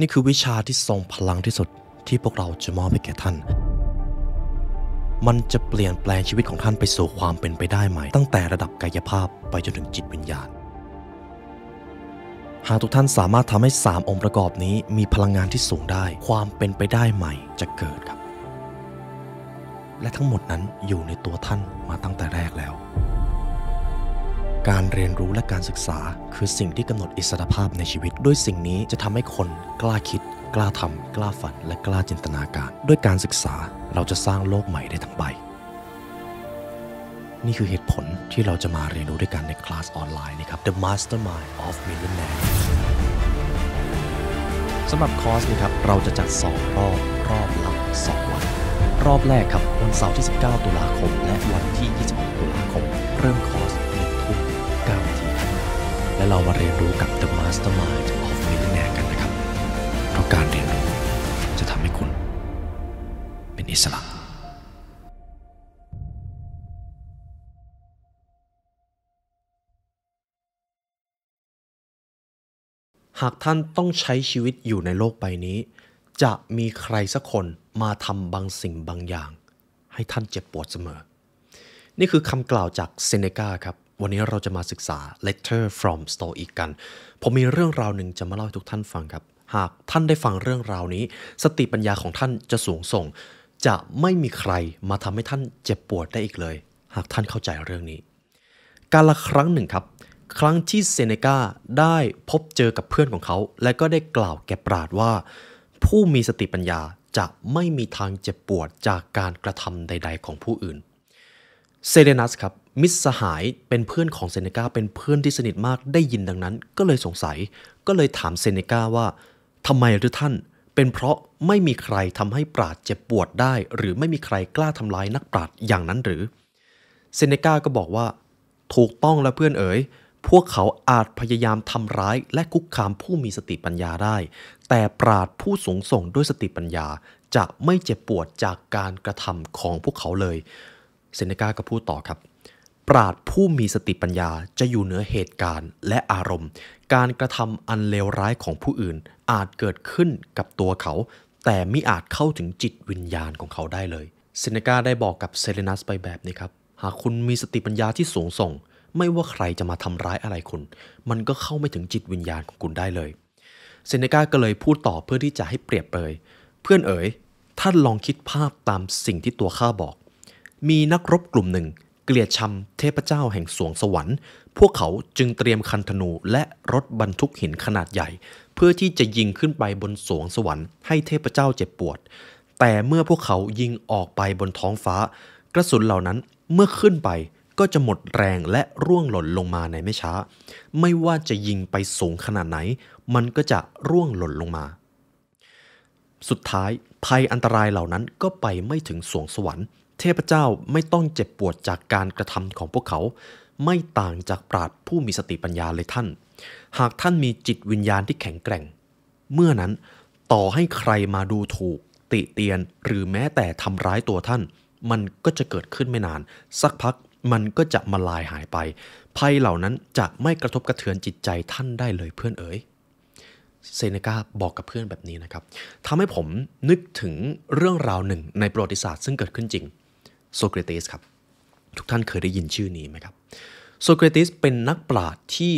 นี่คือวิชาที่ทรงพลังที่สุดที่พวกเราจะมอบให้แก่ท่าน มันจะเปลี่ยนแปลงชีวิตของท่านไปสู่ความเป็นไปได้ใหม่ตั้งแต่ระดับกายภาพไปจนถึงจิตวิญญาณ หากทุกท่านสามารถทำให้ 3 องค์ประกอบนี้ มีพลังงานที่สูงได้ความเป็นไปได้ใหม่จะเกิดครับ และทั้งหมดนั้นอยู่ในตัวท่านมาตั้งแต่แรกแล้วการเรียนรู้และการศึกษา คือสิ่งที่กำหนดอิสรภาพในชีวิต ด้วยสิ่งนี้จะทำให้คนกล้าคิด กล้าทำกล้าฝัน และกล้าจินตนาการ ด้วยการศึกษาเราจะสร้างโลกใหม่ได้ทั้งใบ นี่คือเหตุผลที่เราจะมาเรียนรู้ด้วยกันในคลาสออนไลน์นะครับ The Mastermind of Millionaire สำหรับคอร์สนี้ครับ เราจะจัด2รอบรอบละ2วันรอบแรกครับวันเสาร์ที่19ตุลาคมและวันที่26ตุลาคมเริ่มคอร์สและเรามาเรียนรู้กับ The Mastermind of Millionaire กันนะครับ เพราะการเรียนรู้จะทำให้คุณเป็นอิสระ หากท่านต้องใช้ชีวิตอยู่ในโลกใบนี้ จะมีใครสักคนมาทำบางสิ่งบางอย่าง ให้ท่านเจ็บปวดเสมอ นี่คือคำกล่าวจากเซเนกาครับวันนี้เราจะมาศึกษา letter from stoic กัน ผมมีเรื่องราวหนึ่งจะมาเล่าให้ทุกท่านฟังครับ หากท่านได้ฟังเรื่องราวนี้ สติปัญญาของท่านจะสูงส่ง จะไม่มีใครมาทำให้ท่านเจ็บปวดได้อีกเลย หากท่านเข้าใจเรื่องนี้ การละครั้งหนึ่งครับ ครั้งที่ เซเนกาได้พบเจอกับเพื่อนของเขา และก็ได้กล่าวแก่ปราดว่า ผู้มีสติปัญญาจะไม่มีทางเจ็บปวดจากการกระทำใด ๆ ของผู้อื่นเซเรนัสครับมิสหายเป็นเพื่อนของเซเนกาเป็นเพื่อนที่สนิทมากได้ยินดังนั้น ก็เลยสงสัยก็เลยถามเซเนกาว่าทำไมหรือท่าน เป็นเพราะไม่มีใครทำให้ปราดเจ็บปวดได้ หรือไม่มีใครกล้าทำร้ายนักปราดอย่างนั้นหรือเซเนกาก็บอกว่า ถูกต้องแล้วเพื่อนเอ๋ยพวกเขาอาจพยายามทำร้ายและคุกคามผู้มีสติปัญญาได้ แต่ปราดผู้สูงส่งด้วยสติปัญญา จะไม่เจ็บปวดจากการกระทำของพวกเขาเลยเซเนกาก็พูดต่อครับปราดผู้มีสติปัญญาจะอยู่เหนือเหตุการณ์และอารมณ์ การกระทำอันเลวร้ายของผู้อื่น อาจเกิดขึ้นกับตัวเขา แต่ไม่อาจเข้าถึงจิตวิญญาณของเขาได้เลยเซเนกาได้บอกกับเซเลนัสไปแบบนี้ครับ หากคุณมีสติปัญญาที่สูงส่ง ไม่ว่าใครจะมาทำร้ายอะไรคุณ มันก็เข้าไม่ถึงจิตวิญญาณของคุณได้เลย เซเนกาก็เลยพูดต่อเพื่อที่จะให้เปรียบเลยเพื่อนเอ๋ยท่านลองคิดภาพตามสิ่งที่ตัวข้าบอก มีนักรบกลุ่มหนึ่งเกลียดชังเทพเจ้าแห่งสวงสวรรค์ พวกเขาจึงเตรียมคันธนูและรถบรรทุกหินขนาดใหญ่ เพื่อที่จะยิงขึ้นไปบนสวงสวรรค์ให้เทพเจ้าเจ็บปวด แต่เมื่อพวกเขายิงออกไปบนท้องฟ้า กระสุนเหล่านั้นเมื่อขึ้นไปก็จะหมดแรงและร่วงหล่นลงมาในไม่ช้า ไม่ว่าจะยิงไปสูงขนาดไหน มันก็จะร่วงหล่นลงมา สุดท้ายภัยอันตรายเหล่านั้นก็ไปไม่ถึงสวงสวรรค์เทพเจ้าไม่ต้องเจ็บปวดจากการกระทำของพวกเขา ไม่ต่างจากปราดผู้มีสติปัญญาเลยท่าน หากท่านมีจิตวิญญาณที่แข็งแกร่ง เมื่อนั้นต่อให้ใครมาดูถูกติเตียน หรือแม้แต่ทำร้ายตัวท่าน มันก็จะเกิดขึ้นไม่นาน สักพักมันก็จะมาลายหายไป ภัยเหล่านั้นจะไม่กระทบกระเทือนจิตใจท่านได้เลยเพื่อนเอ๋ยเซเนกาบอกกับเพื่อนแบบนี้นะครับทำให้ผมนึกถึงเรื่องราวหนึ่ง ในประวัติศาสตร์ซึ่งเกิดขึ้นจริงโซเครติสครับ ทุกท่านเคยได้ยินชื่อนี้ไหมครับโซเครติสเป็นนักปราชญ์ที่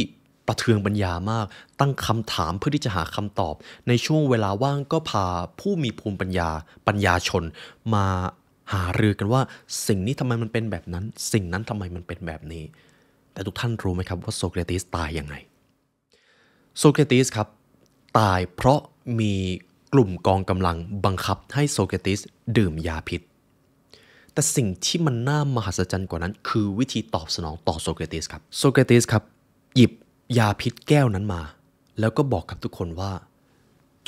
ประเทืองปัญญามาก ตั้งคำถามเพื่อที่จะหาคำตอบ ในช่วงเวลาว่างก็พาผู้มีภูมิปัญญาปัญญาชนมาหารือกันว่าสิ่งนี้ทำไมมันเป็นแบบนั้น สิ่งนั้นทำไมมันเป็นแบบนี้ แต่ทุกท่านรู้ไหมครับว่าโซเครติสตายยังไงโซเครติสครับตายเพราะมีกลุ่มกองกำลังบังคับให้โซเครติสดื่มยาพิษแต่สิ่งที่มันน่ามหัศจรรย์กว่านั้น คือวิธีตอบสนองต่อโซเกติสครับโซเกติสครับหยิบยาพิษแก้วนั้นมา แล้วก็บอกกับทุกคนว่า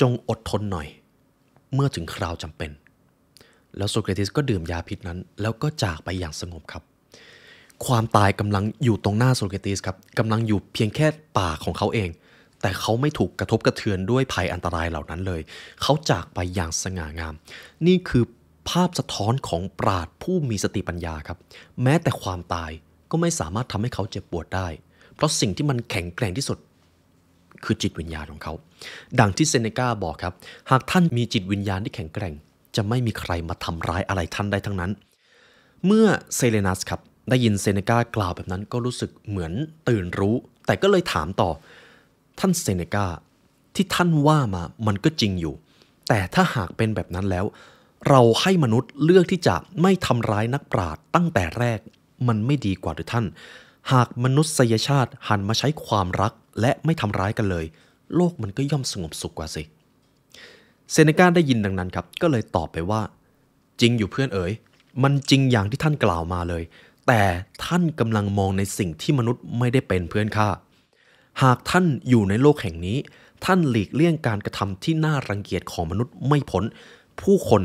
จงอดทนหน่อย เมื่อถึงคราวจำเป็น แล้วโซเกติสก็ดื่มยาพิษนั้น แล้วก็จากไปอย่างสงบครับ ความตายกำลังอยู่ตรงหน้าโซเกติสครับกำลังอยู่เพียงแค่ปากของเขาเอง แต่เขาไม่ถูกกระทบกระเทือนด้วยภัยอันตรายเหล่านั้นเลย เขาจากไปอย่างสง่างาม นี่คือภาพสะท้อนของปราดผู้มีสติปัญญาครับแม้แต่ความตายก็ไม่สามารถทำให้เขาเจ็บปวดได้ เพราะสิ่งที่มันแข็งแกร่งที่สุดคือจิตวิญญาณของเขา ดังที่เซเนกาบอกครับ หากท่านมีจิตวิญญาณที่แข็งแกร่ง จะไม่มีใครมาทำร้ายอะไรท่านได้ทั้งนั้นเมื่อเซเลนัสครับได้ยินเซเนกากล่าวแบบนั้นก็รู้สึกเหมือนตื่นรู้ แต่ก็เลยถามต่อท่านเซเนกาที่ท่านว่ามามันก็จริงอยู่ แต่ถ้าหากเป็นแบบนั้นแล้วเราให้มนุษย์เลือกที่จะไม่ทำร้ายนักปราชญ์ตั้งแต่แรก มันไม่ดีกว่าหรือท่าน หากมนุษยชาติหันมาใช้ความรักและไม่ทำร้ายกันเลย โลกมันก็ย่อมสงบสุขกว่าสิเซเนกาได้ยินดังนั้นครับก็เลยตอบไปว่า จริงอยู่เพื่อนเอ๋ยมันจริงอย่างที่ท่านกล่าวมาเลย แต่ท่านกำลังมองในสิ่งที่มนุษย์ไม่ได้เป็นเพื่อนข้าหากท่านอยู่ในโลกแห่งนี้ ท่านหลีกเลี่ยงการกระทำที่น่ารังเกียจของมนุษย์ไม่พ้นผู้คน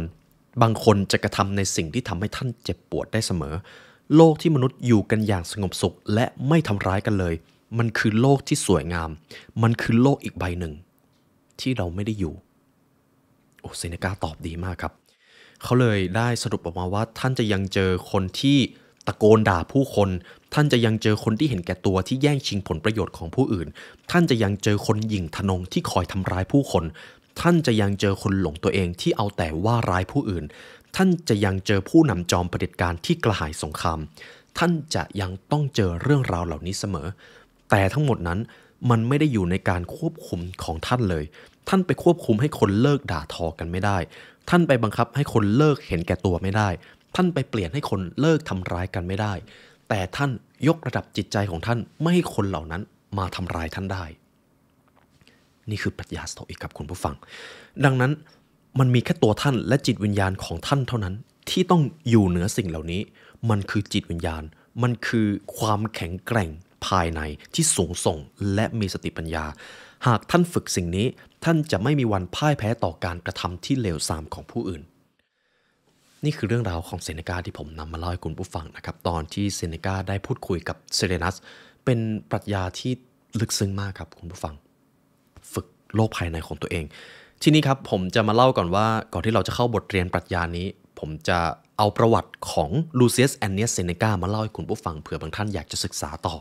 บางคนจะกระทำในสิ่งที่ทำให้ท่านเจ็บปวดได้เสมอ โลกที่มนุษย์อยู่กันอย่างสงบสุขและไม่ทำร้ายกันเลย มันคือโลกที่สวยงาม มันคือโลกอีกใบหนึ่งที่เราไม่ได้อยู่ โอเซเนกาตอบดีมากครับ เขาเลยได้สรุปออกมาว่าท่านจะยังเจอคนที่ตะโกนด่าผู้คน ท่านจะยังเจอคนที่เห็นแก่ตัวที่แย่งชิงผลประโยชน์ของผู้อื่น ท่านจะยังเจอคนหยิ่งทนงที่คอยทำร้ายผู้คนท่านจะยังเจอคนหลงตัวเองที่เอาแต่ว่าร้ายผู้อื่น ท่านจะยังเจอผู้นำจอมเผด็จการที่กระหายสงคราม ท่านจะยังต้องเจอเรื่องราวเหล่านี้เสมอ แต่ทั้งหมดนั้นมันไม่ได้อยู่ในการควบคุมของท่านเลย ท่านไปควบคุมให้คนเลิกด่าทอกันไม่ได้ ท่านไปบังคับให้คนเลิกเห็นแก่ตัวไม่ได้ ท่านไปเปลี่ยนให้คนเลิกทำร้ายกันไม่ได้ แต่ท่านยกระดับจิตใจของท่านไม่ให้คนเหล่านั้นมาทำร้ายท่านได้นี่คือปรัชญาสโตอิกครับคุณผู้ฟัง ดังนั้น มันมีแค่ตัวท่านและจิตวิญญาณของท่านเท่านั้น ที่ต้องอยู่เหนือสิ่งเหล่านี้ มันคือจิตวิญญาณ มันคือความแข็งแกร่งภายในที่สูงส่งและมีสติปัญญา หากท่านฝึกสิ่งนี้ ท่านจะไม่มีวันพ่ายแพ้ต่อการกระทำที่เลวทรามของผู้อื่น นี่คือเรื่องราวของเซเนกาที่ผมนำมาเล่าให้คุณผู้ฟังนะครับ ตอนที่เซเนกาได้พูดคุยกับเซเรนัส เป็นปรัชญาที่ลึกซึ้งมากครับคุณผู้ฟังฝึกโลกภายในของตัวเอง ทีนี้ครับ ผมจะมาเล่าก่อนว่าก่อนที่เราจะเข้าบทเรียนปรัชญานี้ ผมจะเอาประวัติของลูเซียสแอนเนียสเซเนกามาเล่าให้คุณผู้ฟังเผื่อบางท่านอยากจะศึกษาต่อ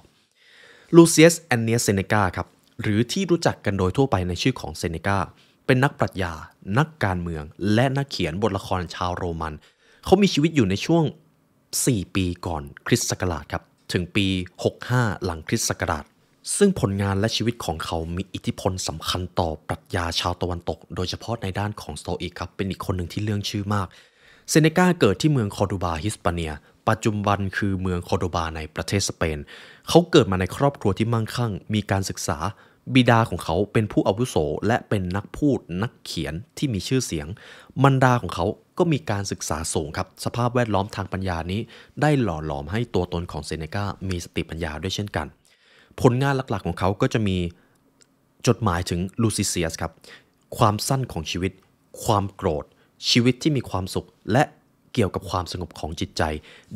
ลูเซียสแอนเนียสเซเนกาครับ หรือที่รู้จักกันโดยทั่วไปในชื่อของเซเนกาเป็นนักปรัชญา นักการเมือง และนักเขียนบทละครชาวโรมัน เขามีชีวิตอยู่ในช่วง 4 ปีก่อนคริสต์ศักราชครับถึงปี65หลังคริสต์ศักราชซึ่งผลงานและชีวิตของเขามีอิทธิพลสำคัญต่อปรัชญาชาวตะวันตก โดยเฉพาะในด้านของสโตอิกครับ เป็นอีกคนหนึ่งที่เรื่องชื่อมาก เซเนกาเกิดที่เมืองคอร์ดูบาฮิสปาเนีย ปัจจุบันคือเมืองคอร์ดูบาในประเทศสเปน เขาเกิดมาในครอบครัวที่มั่งคั่ง มีการศึกษา บิดาของเขาเป็นผู้อาวุโส และเป็นนักพูด นักเขียนที่มีชื่อเสียงมันดาของเขา ก็มีการศึกษาสูงครับ สภาพแวดล้อมทางปัญญานี้ ได้หล่อหลอมให้ตัวตนของเซเนกามีสติปัญญาด้วยเช่นกันผลงานหลักๆของเขาก็จะมีจดหมายถึงลูซิเซียสครับ ความสั้นของชีวิต ความโกรธ ชีวิตที่มีความสุข และเกี่ยวกับความสงบของจิตใจ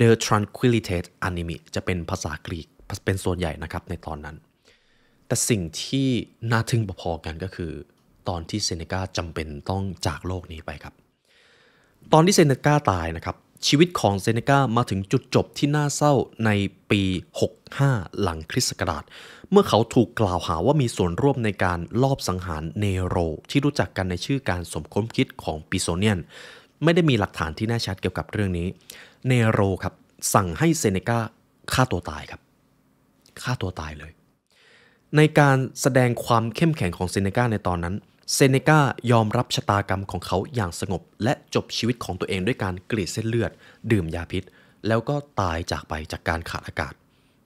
The t r a n q u i l i t a e Animi จะเป็นภาษากรีกเป็นส่วนใหญ่นะครับในตอนนั้น แต่สิ่งที่น่าทึ่งพอๆกันก็คือ ตอนที่เซเนกาจำเป็นต้องจากโลกนี้ไปครับ ตอนที่เซเนกาตายนะครับชีวิตของเซเนกามาถึงจุดจบที่น่าเศร้าในปี 65 หลังคริสต์ศักราชเมื่อเขาถูกกล่าวหาว่ามีส่วนร่วมในการลอบสังหารเนโรที่รู้จักกันในชื่อการสมคบคิดของปิโซเนียน ไม่ได้มีหลักฐานที่แน่ชัดเกี่ยวกับเรื่องนี้เนโรครับสั่งให้เซเนกาฆ่าตัวตายครับฆ่าตัวตายเลย ในการแสดงความเข้มแข็งของเซเนกาในตอนนั้นเซเนกายอมรับชะตากรรมของเขาอย่างสงบและจบชีวิตของตัวเองด้วยการกรีดเส้นเลือด ดื่มยาพิษ แล้วก็ตายจากไปจากการขาดอากาศ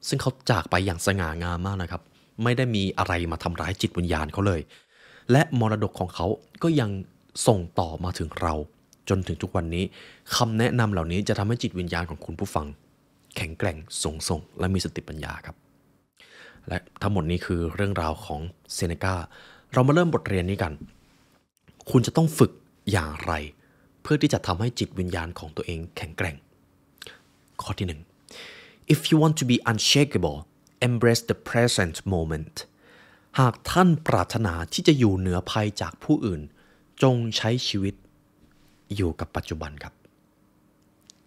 ซึ่งเขาจากไปอย่างสง่างามมากนะครับ ไม่ได้มีอะไรมาทำร้ายจิตวิญญาณเขาเลย และมรดกของเขาก็ยังส่งต่อมาถึงเรา จนถึงทุกวันนี้คำแนะนำเหล่านี้จะทำให้จิตวิญญาณของคุณผู้ฟัง แข็งแกร่งสงสงและมีสติปัญญาครับ และทั้งหมดนี้คือเรื่องราวของเซเนกาเรามาเริ่มบทเรียนนี้กัน คุณจะต้องฝึกอย่างไร เพื่อที่จะทำให้จิตวิญญาณของตัวเองแข็งแกร่ง ข้อที่ 1 if you want to be unshakable embrace the present moment หากท่านปรารถนาที่จะอยู่เหนือภัยจากผู้อื่น จงใช้ชีวิตอยู่กับปัจจุบันครับ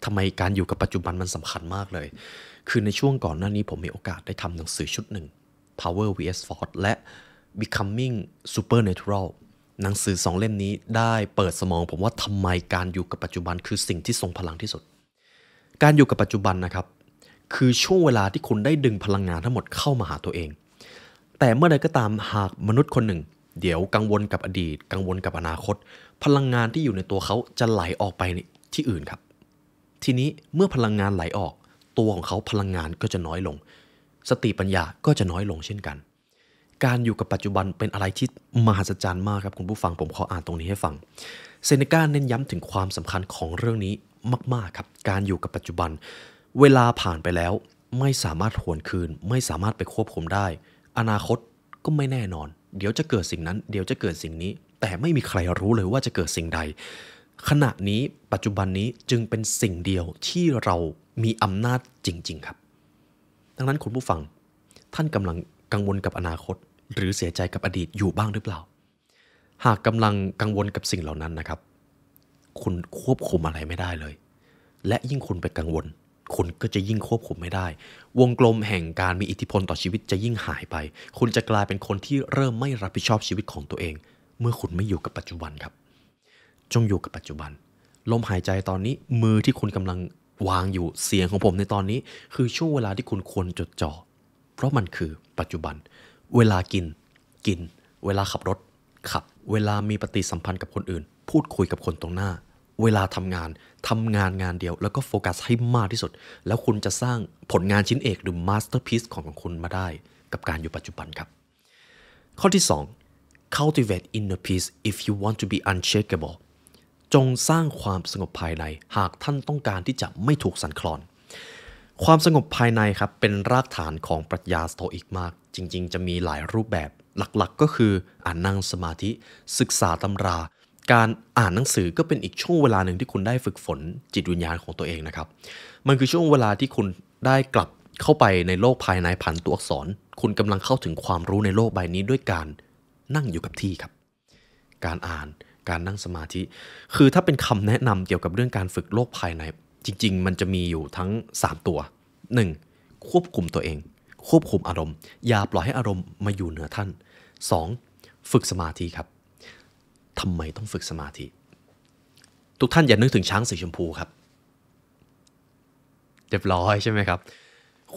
ทำไมการอยู่กับปัจจุบันมันสำคัญมากเลย คือในช่วงก่อนหน้านี้ผมมีโอกาสได้ทำหนังสือชุดหนึ่ง Power vs Force และ becoming supernatural หนังสือสองเล่มนี้ได้เปิดสมองผมว่าทำไมการอยู่กับปัจจุบันคือสิ่งที่ทรงพลังที่สุด การอยู่กับปัจจุบันนะครับ คือช่วงเวลาที่คุณได้ดึงพลังงานทั้งหมดเข้ามาหาตัวเอง แต่เมื่อใดก็ตามหากมนุษย์คนหนึ่ง เดี๋ยวกังวลกับอดีต กังวลกับอนาคต พลังงานที่อยู่ในตัวเขาจะไหลออกไปที่อื่นครับ ทีนี้เมื่อพลังงานไหลออก ตัวของเขาพลังงานก็จะน้อยลง สติปัญญาก็จะน้อยลงเช่นกันการอยู่กับปัจจุบันเป็นอะไรที่มหัศจรรย์มากครับ คุณผู้ฟังผมขออ่านตรงนี้ให้ฟังเซเนกาเน้นย้ำถึงความสำคัญของเรื่องนี้มาก ๆ ครับการอยู่กับปัจจุบัน เวลาผ่านไปแล้วไม่สามารถหวนคืน ไม่สามารถไปควบคุมได้ อนาคตก็ไม่แน่นอน เดี๋ยวจะเกิดสิ่งนั้น เดี๋ยวจะเกิดสิ่งนี้แต่ไม่มีใครรู้เลยว่าจะเกิดสิ่งใด ขณะนี้ปัจจุบันนี้จึงเป็นสิ่งเดียวที่เรามีอำนาจจริง ๆ ครับ ดังนั้นคุณผู้ฟังท่านกำลังกังวลกับอนาคต หรือเสียใจกับอดีตอยู่บ้างหรือเปล่า หากกำลังกังวลกับสิ่งเหล่านั้นนะครับ คุณควบคุมอะไรไม่ได้เลย และยิ่งคุณไปกังวล คุณก็จะยิ่งควบคุมไม่ได้ วงกลมแห่งการมีอิทธิพลต่อชีวิตจะยิ่งหายไป คุณจะกลายเป็นคนที่เริ่มไม่รับผิดชอบชีวิตของตัวเอง เมื่อคุณไม่อยู่กับปัจจุบันครับ จงอยู่กับปัจจุบัน ลมหายใจตอนนี้มือที่คุณกำลังวางอยู่เสียงของผมในตอนนี้ คือช่วงเวลาที่คุณควรจดจอ่อเพราะมันคือปัจจุบัน เวลากิน กิน เวลาขับรถ ขับ เวลามีปฏิสัมพันธ์กับคนอื่น พูดคุยกับคนตรงหน้า เวลาทำงานทำงานงานเดียว แล้วก็โฟกัสให้มากที่สุด แล้วคุณจะสร้างผลงานชิ้นเอก หรือมาสเตอร์พีซของของคุณมาได้ กับการอยู่ปัจจุบันครับ ข้อที่ 2 cultivate inner peace if you want to be unshakable จงสร้างความสงบภายในหากท่านต้องการที่จะไม่ถูกสั่นคลอนความสงบภายใน ครับ เป็นรากฐานของปรัชญาสโตอิกมาก จริง ๆ จะมีหลายรูปแบบ หลักๆก็คือ อ่านนั่งสมาธิ ศึกษาตำรา การอ่านหนังสือก็เป็นอีกช่วงเวลาหนึ่งที่คุณได้ฝึกฝนจิตวิญญาณของตัวเองนะครับ มันคือช่วงเวลาที่คุณได้กลับเข้าไปในโลกภายในผ่านตัวอักษร คุณกำลังเข้าถึงความรู้ในโลกใบนี้ด้วยการนั่งอยู่กับที่ครับ การอ่านการนั่งสมาธิ คือถ้าเป็นคำแนะนำเกี่ยวกับเรื่องการฝึกโลกภายในจริง ๆ มันจะมีอยู่ทั้ง 3 ตัว 1. ควบคุมตัวเอง ควบคุมอารมณ์ อย่าปล่อยให้อารมณ์มาอยู่เหนือท่าน 2. ฝึกสมาธิครับ ทำไมต้องฝึกสมาธิ ทุกท่านอย่านึกถึงช้างสีชมพูครับเรียบร้อยใช่ไหมครับ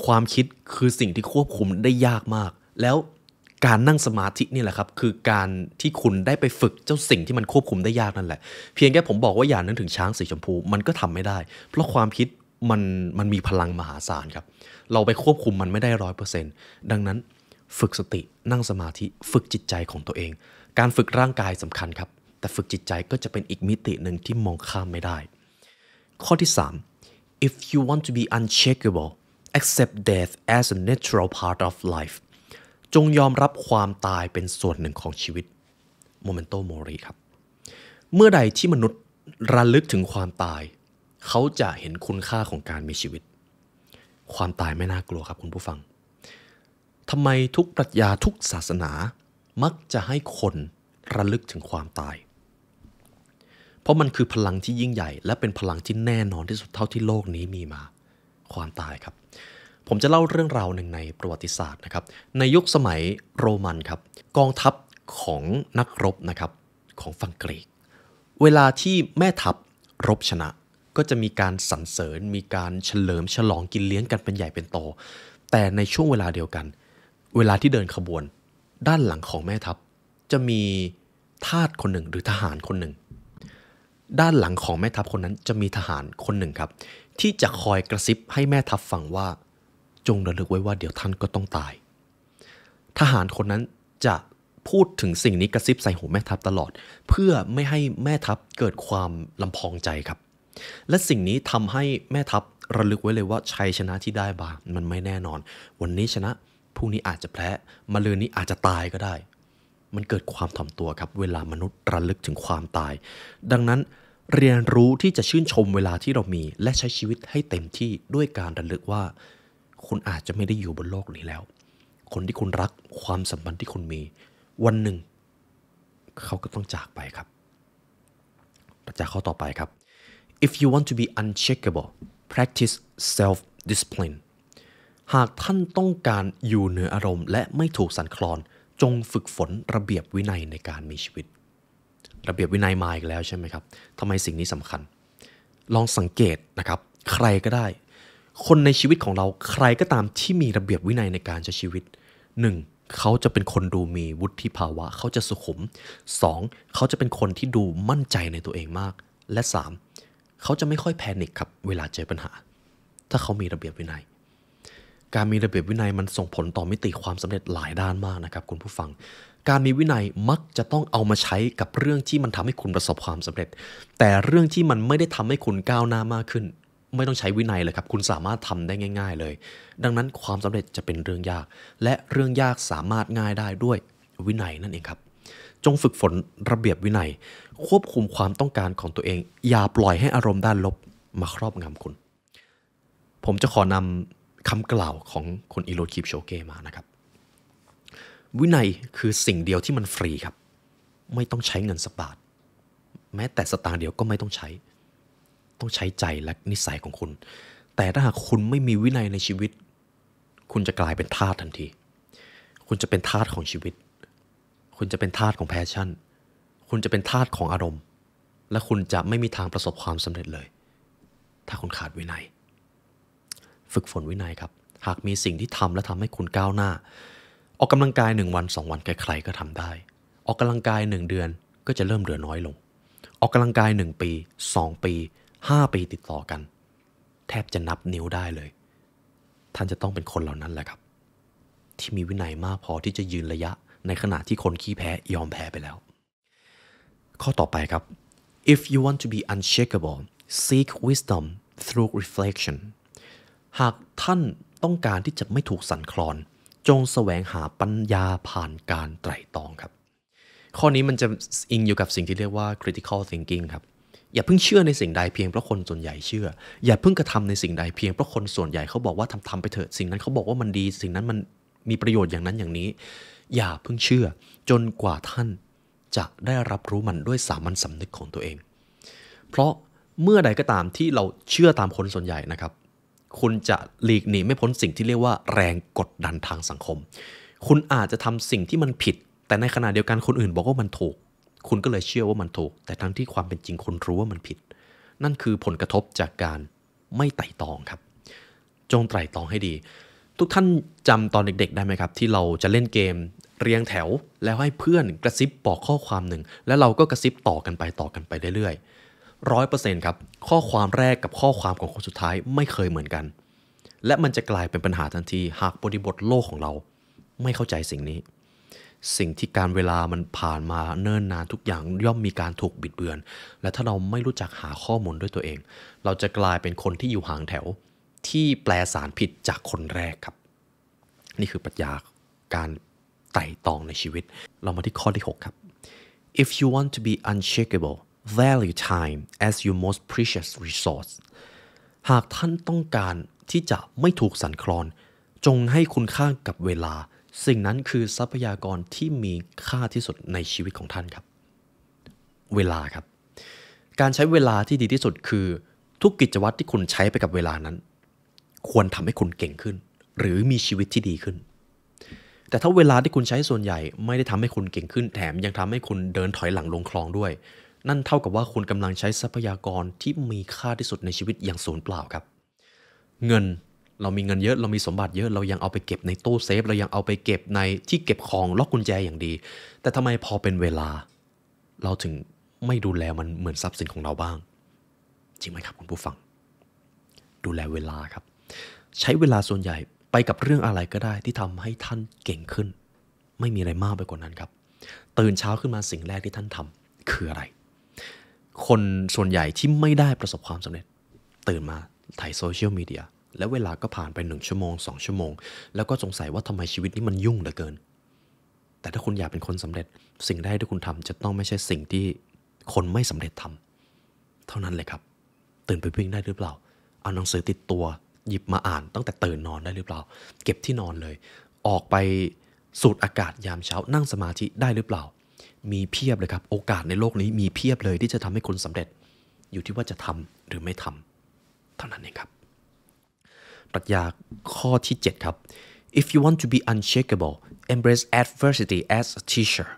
ความคิดคือสิ่งที่ควบคุมได้ยากมาก แล้วการนั่งสมาธินี่แหละครับ คือการที่คุณได้ไปฝึกเจ้าสิ่งที่มันควบคุมได้ยากนั่นแหละ เพียงแค่ผมบอกว่าอย่านึกถึงช้างสีชมพูมันก็ทำไม่ได้ เพราะความคิดมันมันมีพลังมหาศาลครับเราไปควบคุมมันไม่ได้ร้อยเปอร์เซ็นต์ดังนั้นฝึกสตินั่งสมาธิฝึกจิตใจของตัวเอง การฝึกร่างกายสำคัญครับ แต่ฝึกจิตใจก็จะเป็นอีกมิติหนึ่งที่มองข้ามไม่ได้ ข้อที่3 if you want to be unshakable accept death as a natural part of life จงยอมรับความตายเป็นส่วนหนึ่งของชีวิตโมเมนโตโมรีครับเมื่อใดที่มนุษย์ระลึกถึงความตาย เขาจะเห็นคุณค่าของการมีชีวิต ความตายไม่น่ากลัวครับคุณผู้ฟังทำไมทุกปรัชญาทุกศาสนามักจะให้คนระลึกถึงความตาย เพราะมันคือพลังที่ยิ่งใหญ่และเป็นพลังที่แน่นอนที่สุดเท่าที่โลกนี้มีมา ความตายครับผมจะเล่าเรื่องราวหนึ่งในประวัติศาสตร์นะครับ ในยุคสมัยโรมันครับกองทัพของนักรบนะครับของฝั่งกรีก เวลาที่แม่ทัพรบชนะก็จะมีการสรรเสริญ มีการเฉลิมฉลองกินเลี้ยงกันเป็นใหญ่เป็นโต แต่ในช่วงเวลาเดียวกัน เวลาที่เดินขบวน ด้านหลังของแม่ทัพจะมีทาสคนหนึ่ง หรือทหารคนหนึ่ง ด้านหลังของแม่ทัพคนนั้นจะมีทหารคนหนึ่งครับที่จะคอยกระซิบให้แม่ทัพฟังว่าจงระลึกไว้ว่า เดี๋ยวท่านก็ต้องตาย ทหารคนนั้นจะพูดถึงสิ่งนี้กระซิบใส่หูแม่ทัพตลอด เพื่อไม่ให้แม่ทัพเกิดความลำพองใจครับ และสิ่งนี้ทำให้แม่ทัพระลึกไว้เลยว่าชัยชนะที่ได้บามันไม่แน่นอน วันนี้ชนะพรุ่งนี้อาจจะแพ้มาลืนนี้อาจจะตายก็ได้ มันเกิดความถ่อมตัวครับ เวลามนุษย์ ระลึกถึงความตาย ดังนั้นเรียนรู้ที่จะชื่นชมเวลาที่เรามี และใช้ชีวิตให้เต็มที่ด้วยการระลึกว่าคุณอาจจะไม่ได้อยู่บนโลกนี้แล้ว คนที่คุณรักความสัมพันธ์ที่คุณมี วันหนึ่ง เขาก็ต้องจากไปครับปรจจากข้อต่อไปครับ if you want to be uncheckable practice self discipline หากท่านต้องการอยู่เหนืออารมณ์และไม่ถูกสั่นคลอน จงฝึกฝนระเบียบวินัยในการมีชีวิต ระเบียบวินัยมาอีกแล้วใช่ไหมครับ ทำไมสิ่งนี้สำคัญ ลองสังเกตนะครับ ใครก็ได้คนในชีวิตของเราใครก็ตามที่มีระเบียบวินัยในการใช้ชีวิต 1. เขาจะเป็นคนดูมีวุฒิภาวะ เขาจะสุขุม 2. เขาจะเป็นคนที่ดูมั่นใจในตัวเองมาก และ 3. เขาจะไม่ค่อยแพนิคครับเวลาเจอปัญหา ถ้าเขามีระเบียบวินัย การมีระเบียบวินัยมันส่งผลต่อมิติความสำเร็จหลายด้านมากนะครับคุณผู้ฟัง การมีวินัยมักจะต้องเอามาใช้กับเรื่องที่มันทำให้คุณประสบความสำเร็จ แต่เรื่องที่มันไม่ได้ทำให้คุณก้าวหน้ามากขึ้นไม่ต้องใช้วินัยเลยครับคุณสามารถทำได้ง่าย ๆ เลย ดังนั้นความสำเร็จจะเป็นเรื่องยาก และเรื่องยากสามารถง่ายได้ด้วยวินัยนั่นเองครับ จงฝึกฝนระเบียบวินัย ควบคุมความต้องการของตัวเอง อย่าปล่อยให้อารมณ์ด้านลบมาครอบงำคุณ ผมจะขอนำคำกล่าวของคนอีโรคิปโชเกมานะครับ วินัยคือสิ่งเดียวที่มันฟรีครับ ไม่ต้องใช้เงินสบาทแม้แต่สตางค์เดียวก็ไม่ต้องใช้ต้องใช้ใจและนิสัยของคุณ แต่ถ้าหากคุณไม่มีวินัยในชีวิต คุณจะกลายเป็นทาสทันที คุณจะเป็นทาสของชีวิต คุณจะเป็นทาสของแพชชั่น คุณจะเป็นทาสของอารมณ์ และคุณจะไม่มีทางประสบความสำเร็จเลย ถ้าคุณขาดวินัย ฝึกฝนวินัยครับ หากมีสิ่งที่ทำและทำให้คุณก้าวหน้า ออกกำลังกายหนึ่งวันสองวันใครๆก็ทำได้ ออกกำลังกายหนึ่งเดือนก็จะเริ่มเหลือน้อยลง ออกกำลังกายหนึ่งปีสองปี5 ปีติดต่อกัน แทบจะนับนิ้วได้เลย ท่านจะต้องเป็นคนเหล่านั้นแหละครับ ที่มีวินัยมากพอที่จะยืนระยะในขณะที่คน ขี้แพ้ ยอมแพ้ไปแล้ว ข้อต่อไปครับ if you want to be unshakable seek wisdom through reflection หากท่านต้องการที่จะไม่ถูกสั่นคลอน จงแสวงหาปัญญาผ่านการไตร่ตรองครับ ข้อนี้มันจะอิงอยู่กับสิ่งที่เรียกว่า critical thinking ครับอย่าเพิ่งเชื่อในสิ่งใดเพียงเพราะคนส่วนใหญ่เชื่อ อย่าเพิ่งกระทำในสิ่งใดเพียงเพราะคนส่วนใหญ่เขาบอกว่าทำทำไปเถอะสิ่งนั้นเขาบอกว่ามันดีสิ่งนั้นมันมีประโยชน์อย่างนั้นอย่างนี้ อย่าเพิ่งเชื่อ จนกว่าท่านจะได้รับรู้มันด้วยสามัญสำนึกของตัวเอง เพราะเมื่อใดก็ตามที่เราเชื่อตามคนส่วนใหญ่นะครับ คุณจะหลีกหนีไม่พ้นสิ่งที่เรียกว่าแรงกดดันทางสังคม คุณอาจจะทำสิ่งที่มันผิด แต่ในขณะเดียวกันคนอื่น บอกว่ามันถูกคุณก็เลยเชื่อว่ามันถูก แต่ทั้งที่ความเป็นจริงคนรู้ว่ามันผิด นั่นคือผลกระทบจากการไม่ไต่ตองครับ จงไต่ตองให้ดี ทุกท่านจำตอนเด็กๆได้ไหมครับ ที่เราจะเล่นเกม เรียงแถวแล้วให้เพื่อนกระซิบบอกข้อความหนึ่ง แล้วเราก็กระซิบต่อกันไปต่อกันไปเรื่อยๆร้อยเปอร์เซ็นต์ครับ ข้อความแรกกับข้อความของคนสุดท้ายไม่เคยเหมือนกัน และมันจะกลายเป็นปัญหาทันที หากบริบทโลกของเรา ไม่เข้าใจสิ่งนี้สิ่งที่การเวลามันผ่านมาเนิ่นนานทุกอย่างย่อมมีการถูกบิดเบือน และถ้าเราไม่รู้จักหาข้อมูลด้วยตัวเอง เราจะกลายเป็นคนที่อยู่ห่างแถว ที่แปลสารผิดจากคนแรกครับ นี่คือปรัชญาการไต่ตองในชีวิต เรามาที่ข้อที่ 6 ครับ if you want to be unshakable value time as your most precious resource หากท่านต้องการที่จะไม่ถูกสั่นคลอน จงให้คุณค่ากับเวลาสิ่งนั้นคือทรัพยากรที่มีค่าที่สุดในชีวิตของท่านครับ เวลาครับ การใช้เวลาที่ดีที่สุดคือ ทุกกิจวัตรที่คุณใช้ไปกับเวลานั้น ควรทำให้คุณเก่งขึ้น หรือมีชีวิตที่ดีขึ้น แต่ถ้าเวลาที่คุณใช้ส่วนใหญ่ ไม่ได้ทำให้คุณเก่งขึ้นแถม ยังทำให้คุณเดินถอยหลังลงคลองด้วย นั่นเท่ากับว่าคุณกำลังใช้ทรัพยากรที่มีค่าที่สุดในชีวิตอย่างสูญเปล่าครับ เงินเรามีเงินเยอะเรามีสมบัติเยอะเรายังเอาไปเก็บในตู้เซฟเรายังเอาไปเก็บในที่เก็บของล็อกกุญแจอย่างดี แต่ทำไมพอเป็นเวลา เราถึงไม่ดูแลมันเหมือนทรัพย์สินของเราบ้าง จริงไหมครับคุณผู้ฟัง ดูแลเวลาครับ ใช้เวลาส่วนใหญ่ไปกับเรื่องอะไรก็ได้ที่ทำให้ท่านเก่งขึ้น ไม่มีอะไรมากไปกว่านั้นครับ ตื่นเช้าขึ้นมาสิ่งแรกที่ท่านทำคืออะไร คนส่วนใหญ่ที่ไม่ได้ประสบความสำเร็จ ตื่นมาถ่ายโซเชียลมีเดียแล้วเวลาก็ผ่านไปหนึ่งชั่วโมงสองชั่วโมงแล้วก็สงสัยว่าทำไมชีวิตนี้มันยุ่งเหลือเกิน แต่ถ้าคุณอยากเป็นคนสำเร็จ สิ่งแรกที่คุณทำ จะต้องไม่ใช่สิ่งที่คนไม่สำเร็จทำ เท่านั้นเลยครับ ตื่นไปวิ่งได้หรือเปล่าเอาหนังสือติดตัวหยิบมาอ่าน ตั้งแต่ตื่นนอนได้หรือเปล่า เก็บที่นอนเลย ออกไปสูดอากาศยามเช้า นั่งสมาธิได้หรือเปล่า มีเพียบเลยครับโอกาสในโลกนี้มีเพียบเลย ที่จะทำให้คนสำเร็จ อยู่ที่ว่าจะทำหรือไม่ทำ เท่านั้นเองครับปรัชญาข้อที่ 7 ครับ if you want to be unshakable embrace adversity as a teacher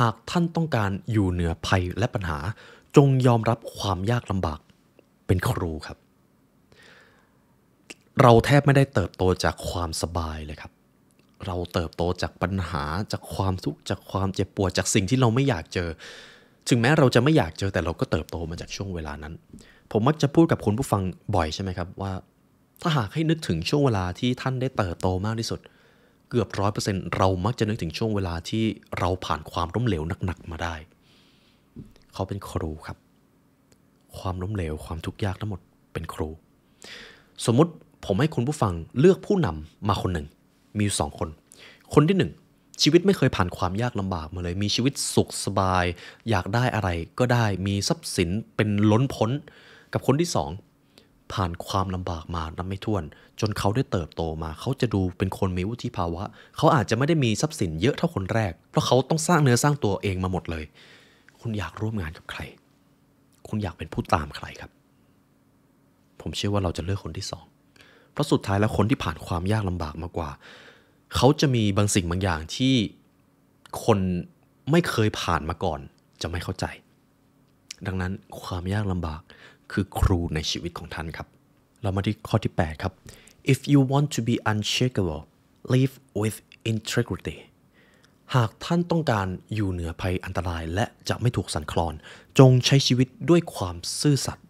หากท่านต้องการอยู่เหนือภัยและปัญหา จงยอมรับความยากลำบากเป็นครูครับ เราแทบไม่ได้เติบโตจากความสบายเลยครับ เราเติบโตจากปัญหาจากความทุกข์จากความเจ็บปวดจากสิ่งที่เราไม่อยากเจอ ถึงแม้เราจะไม่อยากเจอแต่เราก็เติบโตมาจากช่วงเวลานั้น ผมมักจะพูดกับคุณผู้ฟังบ่อยใช่ไหมครับว่าถ้าหากให้นึกถึงช่วงเวลาที่ท่านได้เติบโตมากที่สุด เกือบร้อยเปอร์เซ็นต์เรามักจะนึกถึงช่วงเวลาที่เราผ่านความล้มเหลวหนักๆมาได้ เขาเป็นครูครับ ความล้มเหลวความทุกข์ยากทั้งหมดเป็นครู สมมุติผมให้คุณผู้ฟังเลือกผู้นำมาคนหนึ่ง มีสองคน คนที่หนึ่งชีวิตไม่เคยผ่านความยากลำบากมาเลยมีชีวิตสุขสบาย อยากได้อะไรก็ได้มีทรัพย์สินเป็นล้นพ้นกับคนที่สองผ่านความลำบากมานับไม่ถ้วน จนเขาได้เติบโตมา เขาจะดูเป็นคนมีวุฒิภาวะ เขาอาจจะไม่ได้มีทรัพย์สินเยอะเท่าคนแรก เพราะเขาต้องสร้างเนื้อสร้างตัวเองมาหมดเลย คุณอยากร่วมงานกับใคร คุณอยากเป็นผู้ตามใครครับ ผมเชื่อว่าเราจะเลือกคนที่สองเพราะสุดท้ายแล้วคนที่ผ่านความยากลำบากมากว่า เขาจะมีบางสิ่งบางอย่างที่คนไม่เคยผ่านมาก่อน จะไม่เข้าใจ ดังนั้นความยากลำบากคือครูในชีวิตของท่านครับ เรามาที่ข้อที่ 8 ครับ if you want to be unshakable live with integrity หากท่านต้องการอยู่เหนือภัยอันตรายและจะไม่ถูกสั่นคลอน จงใช้ชีวิตด้วยความซื่อสัตย์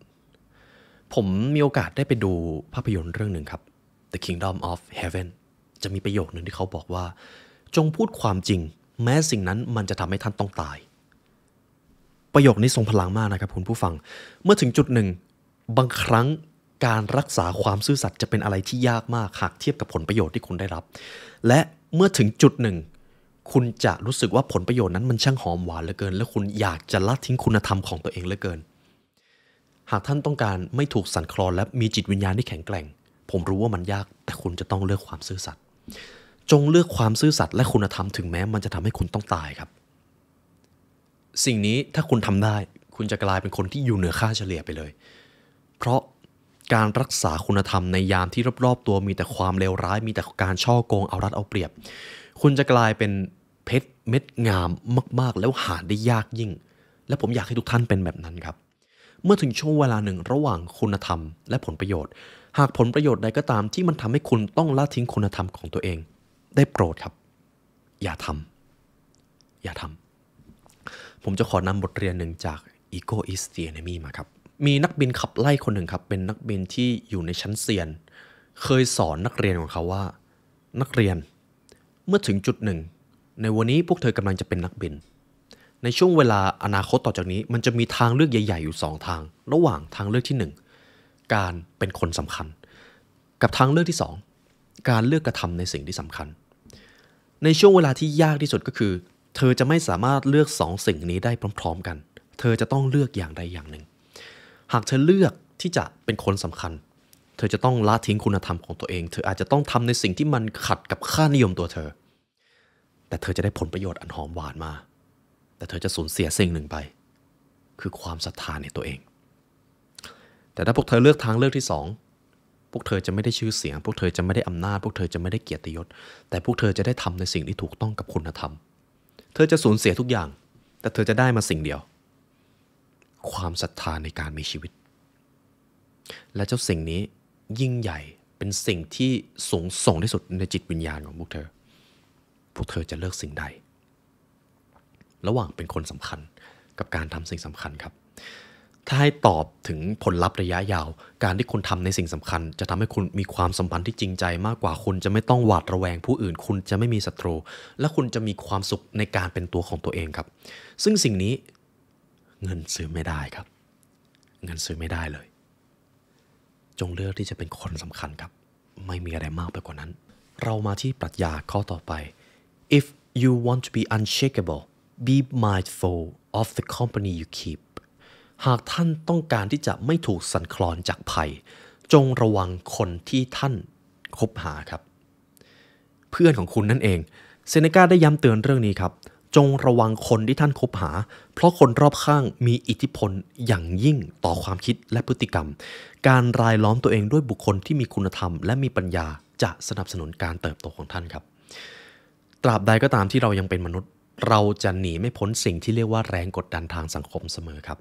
ผมมีโอกาสได้ไปดูภาพยนตร์เรื่องหนึ่งครับ The Kingdom of Heaven จะมีประโยคหนึ่งที่เขาบอกว่า จงพูดความจริงแม้สิ่งนั้นมันจะทำให้ท่านต้องตายประโยคนี้ทรงพลังมากนะครับคุณผู้ฟัง เมื่อถึงจุดหนึ่งบางครั้งการรักษาความซื่อสัตย์จะเป็นอะไรที่ยากมากหากเทียบกับผลประโยชน์ที่คุณได้รับ และเมื่อถึงจุดหนึ่งคุณจะรู้สึกว่าผลประโยชน์นั้นมันช่างหอมหวานเหลือเกิน และคุณอยากจะละทิ้งคุณธรรมของตัวเองเหลือเกิน หากท่านต้องการไม่ถูกสั่นคลอนและมีจิตวิญญาณที่แข็งแกร่ง ผมรู้ว่ามันยากแต่คุณจะต้องเลือกความซื่อสัตย์จงเลือกความซื่อสัตย์และคุณธรรมถึงแม้มันจะทำให้คุณต้องตายครับสิ่งนี้ถ้าคุณทำได้คุณจะกลายเป็นคนที่อยู่เหนือค่าเฉลี่ยไปเลย เพราะการรักษาคุณธรรมในยามที่รอบๆตัวมีแต่ความเลวร้าย มีแต่การช่อโกงเอารัดเอาเปรียบ คุณจะกลายเป็นเพชรเม็ดงาม มากๆ แล้วหาได้ยากยิ่ง และผมอยากให้ทุกท่านเป็นแบบนั้นครับ เมื่อถึงช่วงเวลาหนึ่งระหว่างคุณธรรมและผลประโยชน์ หากผลประโยชน์ใดก็ตามที่มันทำให้คุณต้องละทิ้งคุณธรรมของตัวเอง ได้โปรดครับ อย่าทำอย่าทำผมจะขอนำบทเรียนหนึ่งจาก Ego is the enemy มาครับ มีนักบินขับไล่คนหนึ่งครับเป็นนักบินที่อยู่ในชั้นเซียน เคยสอนนักเรียนของเขาว่า นักเรียน เมื่อถึงจุดหนึ่งในวันนี้พวกเธอกำลังจะเป็นนักบิน ในช่วงเวลาอนาคตต่อจากนี้มันจะมีทางเลือกใหญ่ ๆ อยู่ 2 ทาง ระหว่างทางเลือกที่ 1 การเป็นคนสำคัญ กับทางเลือกที่ 2 การเลือกกระทำในสิ่งที่สำคัญ ในช่วงเวลาที่ยากที่สุดก็คือเธอจะไม่สามารถเลือกสองสิ่งนี้ได้พร้อมๆกัน เธอจะต้องเลือกอย่างใดอย่างหนึ่ง หากเธอเลือกที่จะเป็นคนสำคัญ เธอจะต้องละทิ้งคุณธรรมของตัวเอง เธออาจจะต้องทำในสิ่งที่มันขัดกับค่านิยมตัวเธอ แต่เธอจะได้ผลประโยชน์อันหอมหวานมา แต่เธอจะสูญเสียสิ่งหนึ่งไป คือความศรัทธาในตัวเอง แต่ถ้าพวกเธอเลือกทางเลือกที่สองพวกเธอจะไม่ได้ชื่อเสียง พวกเธอจะไม่ได้อำนาจ พวกเธอจะไม่ได้เกียรติยศ แต่พวกเธอจะได้ทำในสิ่งที่ถูกต้องกับคุณธรรมเธอจะสูญเสียทุกอย่าง แต่เธอจะได้มาสิ่งเดียว ความศรัทธาในการมีชีวิต และเจ้าสิ่งนี้ยิ่งใหญ่ เป็นสิ่งที่สูงส่งที่สุดในจิตวิญญาณของพวกเธอ พวกเธอจะเลือกสิ่งใด ระหว่างเป็นคนสำคัญกับการทำสิ่งสำคัญครับถ้าให้ตอบถึงผลลัพธ์ระยะยาว การที่คุณทำในสิ่งสำคัญ จะทำให้คุณมีความสัมพันธ์ที่จริงใจมากกว่าคุณจะไม่ต้องหวาดระแวงผู้อื่น คุณจะไม่มีศัตรู และคุณจะมีความสุขในการเป็นตัวของตัวเองครับ ซึ่งสิ่งนี้ เงินซื้อไม่ได้ครับ เงินซื้อไม่ได้เลย จงเลือกที่จะเป็นคนสำคัญครับ ไม่มีอะไรมากไปกว่านั้น เรามาที่ปรัชญาข้อต่อไป if you want to be unshakable be mindful of the company you keep หากท่านต้องการที่จะไม่ถูกสั่นคลอนจากภัย จงระวังคนที่ท่านคบหาครับ เพื่อนของคุณนั่นเองเซเนกาได้ย้ำเตือนเรื่องนี้ครับ จงระวังคนที่ท่านคบหา เพราะคนรอบข้างมีอิทธิพลอย่างยิ่งต่อความคิดและพฤติกรรม การรายล้อมตัวเองด้วยบุคคลที่มีคุณธรรมและมีปัญญาจะสนับสนุนการเติบโตของท่านครับ ตราบใดก็ตามที่เรายังเป็นมนุษย์ เราจะหนีไม่พ้นสิ่งที่เรียกว่าแรงกดดันทางสังคมเสมอครับ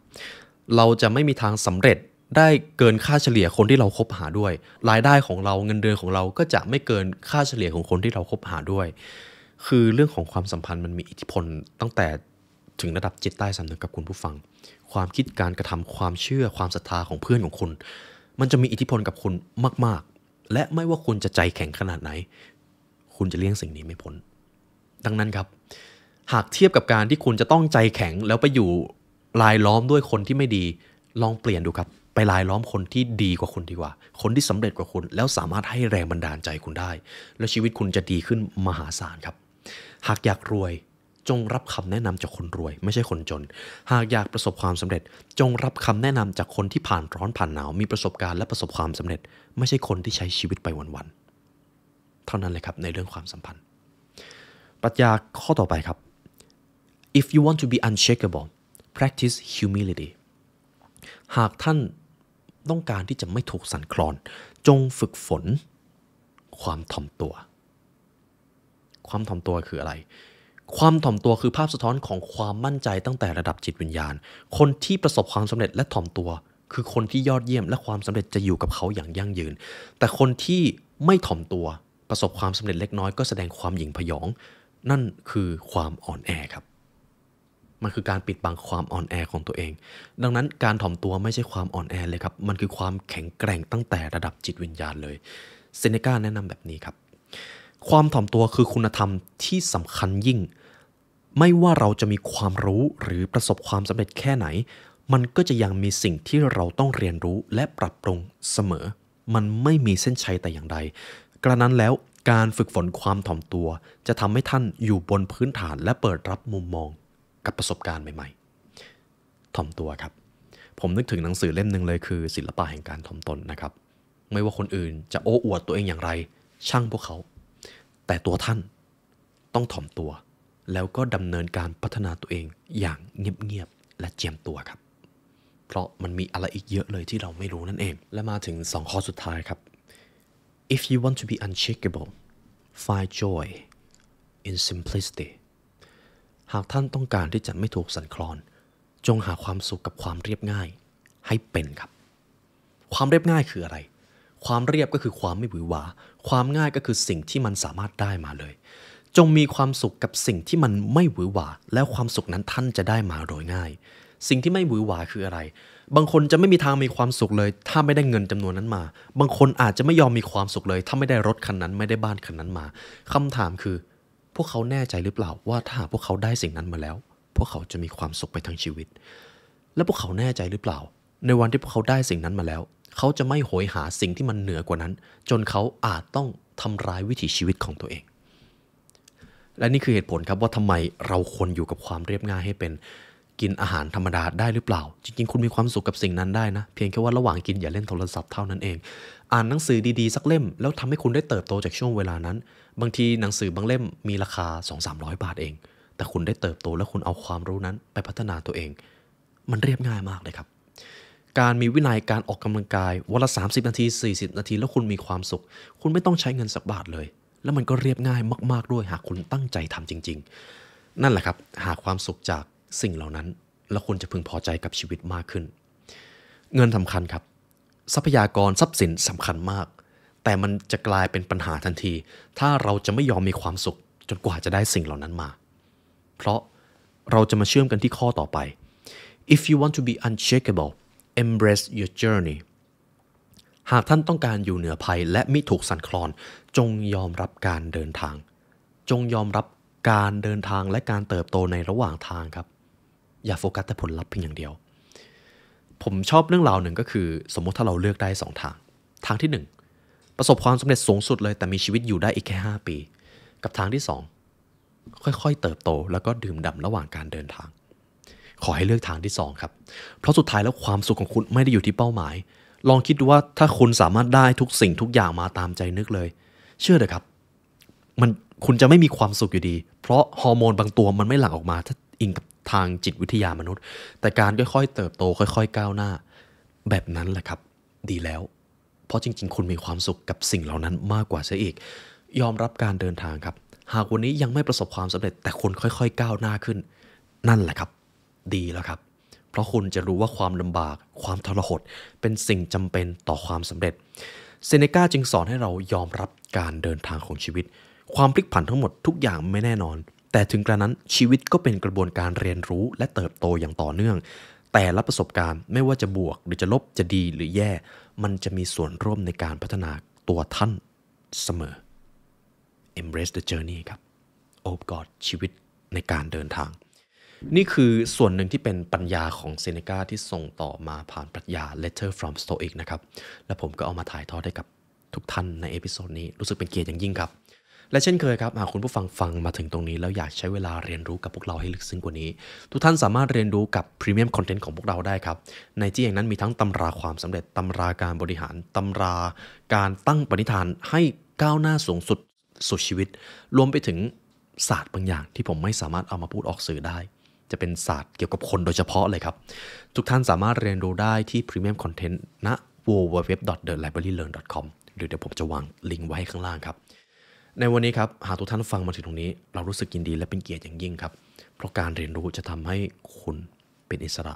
เราจะไม่มีทางสำเร็จได้เกินค่าเฉลี่ยคนที่เราครบหาด้วยรายได้ของเราเงินเดือนของเราก็จะไม่เกินค่าเฉลี่ยของคนที่เราครบหาด้วย คือเรื่องของความสัมพันธ์มันมีอิทธิพล ตั้งแต่ถึงระดับจิตใต้สำนึกกับคุณผู้ฟัง ความคิดการกระทำความเชื่อความศรัทธาของเพื่อนของคุณ มันจะมีอิทธิพลกับคุณมากๆ และไม่ว่าคุณจะใจแข็งขนาดไหน คุณจะเลี่ยงสิ่งนี้ไม่พ้นดังนั้นครับ หากเทียบกับการที่คุณจะต้องใจแข็งแล้วไปอยู่ลายล้อมด้วยคนที่ไม่ดี ลองเปลี่ยนดูครับ ไปลายล้อมคนที่ดีกว่าคุณดีกว่า คนที่สำเร็จกว่าคุณ แล้วสามารถให้แรงบันดาลใจคุณได้ แล้วชีวิตคุณจะดีขึ้นมหาศาลครับ หากอยากรวย จงรับคำแนะนำจากคนรวย ไม่ใช่คนจน หากอยากประสบความสำเร็จ จงรับคำแนะนำจากคนที่ผ่านร้อนผ่านหนาว มีประสบการณ์และประสบความสำเร็จ ไม่ใช่คนที่ใช้ชีวิตไปวันๆเท่านั้นเลยครับ ในเรื่องความสัมพันธ์ปรัชญาข้อต่อไปครับ if you want to be unshakable practice humility หากท่านต้องการที่จะไม่ถูกสั่นคลอน จงฝึกฝนความถ่อมตัว ความถ่อมตัวคืออะไร ความถ่อมตัวคือภาพสะท้อนของความมั่นใจตั้งแต่ระดับจิตวิญญาณ คนที่ประสบความสำเร็จและถ่อมตัวคือคนที่ยอดเยี่ยมและความสำเร็จจะอยู่กับเขาอย่างยั่งยืน แต่คนที่ไม่ถ่อมตัวประสบความสำเร็จเล็กน้อยก็แสดงความหยิ่งผยอง นั่นคือความอ่อนแอครับมันคือการปิดบังความอ่อนแอของตัวเอง ดังนั้นการถ่อมตัวไม่ใช่ความอ่อนแอเลยครับ มันคือความแข็งแกร่งตั้งแต่ระดับจิตวิญญาณเลย เซเนกาแนะนำแบบนี้ครับ ความถ่อมตัวคือคุณธรรมที่สำคัญยิ่ง ไม่ว่าเราจะมีความรู้หรือประสบความสำเร็จแค่ไหน มันก็จะยังมีสิ่งที่เราต้องเรียนรู้และปรับปรุงเสมอ มันไม่มีเส้นชัยแต่อย่างใด กระนั้นแล้วการฝึกฝนความถ่อมตัวจะทำให้ท่านอยู่บนพื้นฐาน และเปิดรับมุมมองกับประสบการณ์ใหม่ๆถ่อมตัวครับ ผมนึกถึงหนังสือเล่มหนึ่งเลยคือ ศิลปะแห่งการถ่อมตนนะครับ ไม่ว่าคนอื่นจะโอ้อวดตัวเองอย่างไร ช่างพวกเขา แต่ตัวท่านต้องถ่อมตัว แล้วก็ดำเนินการพัฒนาตัวเองอย่างเงียบๆ และเจียมตัวครับ เพราะมันมีอะไรอีกเยอะเลยที่เราไม่รู้นั่นเอง และมาถึง 2 ข้อสุดท้ายครับ if you want to be unshakable find joy in simplicity หากท่านต้องการที่จะไม่ถูกสั่นคลอน จงหาความสุขกับความเรียบง่าย ให้เป็นครับ ความเรียบง่ายคืออะไร ความเรียบก็คือความไม่หวือหวาความง่ายก็คือสิ่งที่มันสามารถได้มาเลย จงมีความสุขกับสิ่งที่มันไม่หวือหวาแล้วความสุขนั้นท่านจะได้มาโดยง่าย สิ่งที่ไม่หวือหวาคืออะไร บางคนจะไม่มีทางมีความสุขเลย ถ้าไม่ได้เงินจำนวนนั้นมา บางคนอาจจะไม่ยอมมีความสุขเลย ถ้าไม่ได้รถคันนั้นไม่ได้บ้านคันนั้นมา คำถามคือพวกเขาแน่ใจหรือเปล่าว่าถ้าพวกเขาได้สิ่งนั้นมาแล้ว พวกเขาจะมีความสุขไปทั้งชีวิต และพวกเขาแน่ใจหรือเปล่า ในวันที่พวกเขาได้สิ่งนั้นมาแล้ว เขาจะไม่โหยหาสิ่งที่มันเหนือกว่านั้น จนเขาอาจต้องทำร้ายวิถีชีวิตของตัวเอง และนี่คือเหตุผลครับว่าทำไมเราควรอยู่กับความเรียบง่ายให้เป็นกินอาหารธรรมดาได้หรือเปล่า จริงๆ คุณมีความสุขกับสิ่งนั้นได้นะ เพียงแค่ว่าระหว่างกินอย่าเล่นโทรศัพท์เท่านั้นเอง อ่านหนังสือดีๆสักเล่มแล้วทำให้คุณได้เติบโตจากช่วงเวลานั้น บางทีหนังสือบางเล่มมีราคา 2-300 บาทเอง แต่คุณได้เติบโตและคุณเอาความรู้นั้นไปพัฒนาตัวเอง มันเรียบง่ายมากเลยครับ การมีวินัยการออกกำลังกายวันละ 30 นาที40 นาที แล้วคุณมีความสุข คุณไม่ต้องใช้เงินสักบาทเลย แล้วมันก็เรียบง่ายมาก ๆด้วยหากคุณตั้งใจทำจริง ๆ นั่นแหละครับ หาความสุขจากสิ่งเหล่านั้น และคณจะพึงพอใจกับชีวิตมากขึ้น เงินสำคัญครับ ทรัพยากรทรัพย์สินสำคัญมาก แต่มันจะกลายเป็นปัญหาทันที ถ้าเราจะไม่ยอมมีความสุข จนกว่าจะได้สิ่งเหล่านั้นมา เพราะเราจะมาเชื่อมกันที่ข้อต่อไป if you want to be unshakable embrace your journey หากท่านต้องการอยู่เหนือภัยและไม่ถูกสั่นคลอนจงยอมรับการเดินทาง จงยอมรับการเดินทางและการเติบโตในระหว่างทางครับอย่าโฟกัสแต่ผลลัพธ์เพียงอย่างเดียว ผมชอบเรื่องราวหนึ่งก็คือ สมมติถ้าเราเลือกได้2ทาง ทางที่ 1 ประสบความสำเร็จสูงสุดเลย แต่มีชีวิตอยู่ได้อีกแค่ 5 ปี กับทางที่ 2 ค่อยๆ เติบโตแล้วก็ดื่มด่าระหว่างการเดินทาง ขอให้เลือกทางที่ 2 ครับ เพราะสุดท้ายแล้วความสุขของคุณไม่ได้อยู่ที่เป้าหมาย ลองคิดดูว่าถ้าคุณสามารถได้ทุกสิ่งทุกอย่างมาตามใจนึกเลย เชื่อเถอะครับมันคุณจะไม่มีความสุขอยู่ดี เพราะฮอร์โมนบางตัวมันไม่หลั่งออกมา ถ้าอิงกับทางจิตวิทยามนุษย์ แต่การค่อยๆเติบโตค่อย ๆ ก้าวหน้า แบบนั้นแหละครับ ดีแล้ว เพราะจริงๆ คุณมีความสุขกับสิ่งเหล่านั้นมากกว่าเสียอีก ยอมรับการเดินทางครับ หากวันนี้ยังไม่ประสบความสำเร็จ แต่คุณค่อย ๆ ก้าวหน้าขึ้น นั่นแหละครับ ดีแล้วครับเพราะคุณจะรู้ว่าความลำบากความทรหดเป็นสิ่งจำเป็นต่อความสำเร็จเซเนกาจึงสอนให้เรายอมรับการเดินทางของชีวิต ความพลิกผันทั้งหมดทุกอย่างไม่แน่นอนแต่ถึงกระนั้นชีวิตก็เป็นกระบวนการเรียนรู้และเติบโตอย่างต่อเนื่อง แต่ละประสบการณ์ไม่ว่าจะบวก หรือจะลบจะดีหรือแย่ มันจะมีส่วนร่วมในการพัฒนาตัวท่านเสมอ embrace the journey ครับโอบกอดชีวิตในการเดินทาง นี่คือส่วนหนึ่งที่เป็นปัญญาของเซเนกาที่ส่งต่อมาผ่านปรัชญา letter from stoic นะครับและผมก็เอามาถ่ายทอดให้กับทุกท่านในเอพิโซดนี้รู้สึกเป็นเกียรติอย่างยิ่งครับและเช่นเคยครับหากคุณผู้ฟังฟังมาถึงตรงนี้ แล้วอยากใช้เวลาเรียนรู้กับพวกเราให้ลึกซึ้งกว่านี้ ทุกท่านสามารถเรียนรู้กับพรีเมียมคอนเทนต์ของพวกเราได้ครับ ในที่อย่างนั้นมีทั้งตำราความสำเร็จ ตำราการบริหาร ตำราการตั้งปณิธานให้ก้าวหน้าสูงสุดสุดชีวิต รวมไปถึงศาสตร์บางอย่างที่ผมไม่สามารถเอามาพูดออกสื่อได้ จะเป็นศาสตร์เกี่ยวกับคนโดยเฉพาะเลยครับ ทุกท่านสามารถเรียนรู้ได้ที่ Premium Content ณ www.thelibrarylearn.com หรือเดี๋ยวผมจะวางลิงก์ไว้ข้างล่างครับในวันนี้ครับ หากทุกท่านฟังมาถึงตรงนี้ เรารู้สึกยินดีและเป็นเกียรติอย่างยิ่งครับ เพราะการเรียนรู้จะทำให้คุณเป็นอิสระ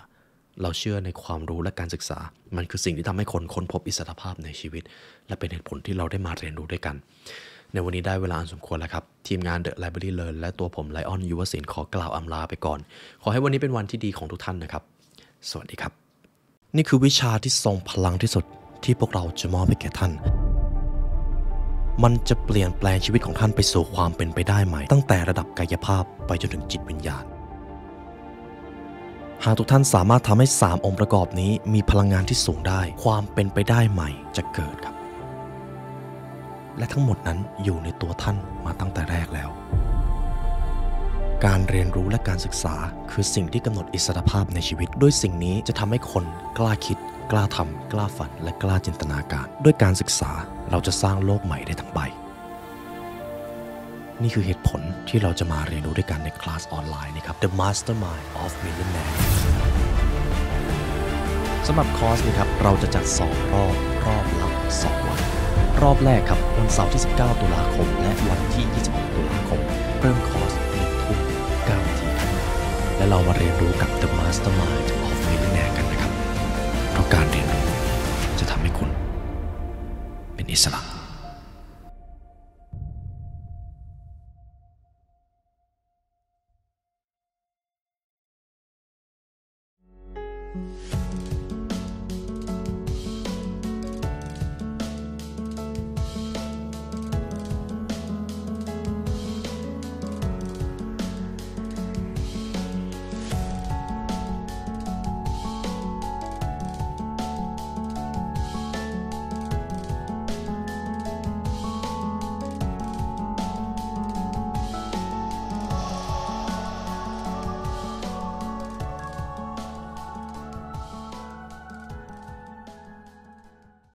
เราเชื่อในความรู้และการศึกษา มันคือสิ่งที่ทำให้คนค้นพบอิสรภาพในชีวิต และเป็นเหตุผลที่เราได้มาเรียนรู้ด้วยกัน ในวันนี้ได้เวลาอันสมควรแล้วครับ ทีมงานเดอะไลบรารีเลิร์และตัวผมไลออนยูวศินขอกล่าวอำลาไปก่อน ขอให้วันนี้เป็นวันที่ดีของทุกท่านนะครับ สวัสดีครับ นี่คือวิชาที่ทรงพลังที่สุดที่พวกเราจะมอบให้แก่ท่านมันจะเปลี่ยนแปลงชีวิตของท่านไปสู่ความเป็นไปได้ใหม่ ตั้งแต่ระดับกายภาพไปจนถึงจิตวิญญาณ หากทุกท่านสามารถทำให้3องค์ประกอบนี้ มีพลังงานที่สูงได้ความเป็นไปได้ใหม่จะเกิดครับ และทั้งหมดนั้นอยู่ในตัวท่านมาตั้งแต่แรกแล้ว การเรียนรู้และการศึกษาคือสิ่งที่กำหนดอิสรภาพในชีวิตด้วยสิ่งนี้จะทำให้คนกล้าคิดกล้าทำกล้าฝันและกล้าจินตนาการด้วยการศึกษาเราจะสร้างโลกใหม่ได้ทั้งใบ นี่คือเหตุผลที่เราจะมาเรียนรู้ด้วยกันในคลาสออนไลน์นะครับ The Mastermind of Millionaire สำหรับคอร์สนี้ครับ เราจะจัดสองรอบ รอบละสองวัน รอบแรกครับ วันเสาร์ที่ 19 ตุลาคมและวันที่26ตุลาคมเริ่มคอร์สนทุ่ม9นาทีและเรามาเรียนรู้กับ The Mastermind of การเรียนรู้จะทำให้คุณเป็นอิสระ